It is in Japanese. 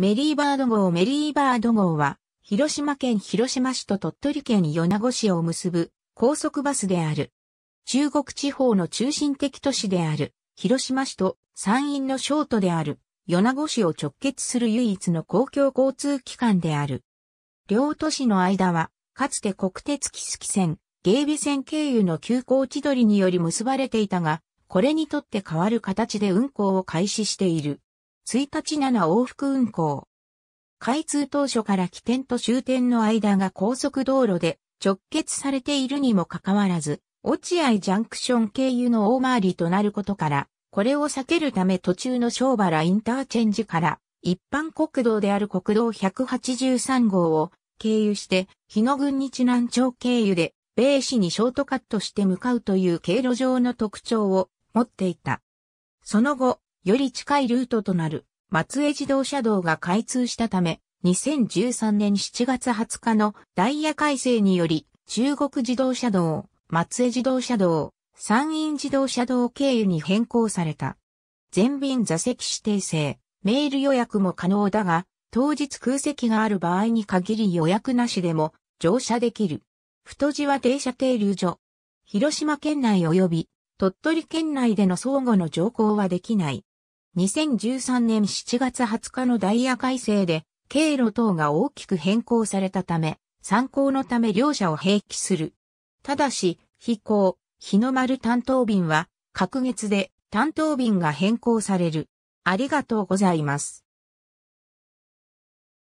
メリーバード号メリーバード号は、広島県広島市と鳥取県米子市を結ぶ高速バスである。中国地方の中心的都市である、広島市と山陰のショートである、米子市を直結する唯一の公共交通機関である。両都市の間は、かつて国鉄木月線、芸備線経由の急行千鳥により結ばれていたが、これにとって変わる形で運行を開始している。1日7往復運行。開通当初から起点と終点の間が高速道路で直結されているにもかかわらず、落合ジャンクション経由の大回りとなることから、これを避けるため途中の小原インターチェンジから一般国道である国道183号を経由して、日野郡日南町経由で、米市にショートカットして向かうという経路上の特徴を持っていた。その後、より近いルートとなる松江自動車道が開通したため、2013年7月20日のダイヤ改正により、中国自動車道、松江自動車道、山陰自動車道経由に変更された。全便座席指定制、メール予約も可能だが、当日空席がある場合に限り予約なしでも乗車できる。太字は停車停留所。広島県内及び鳥取県内での相互の乗降はできない。2013年7月20日のダイヤ改正で、経路等が大きく変更されたため、参考のため両者を併記する。ただし、飛行、日の丸担当便は、各月で担当便が変更される。ありがとうございます。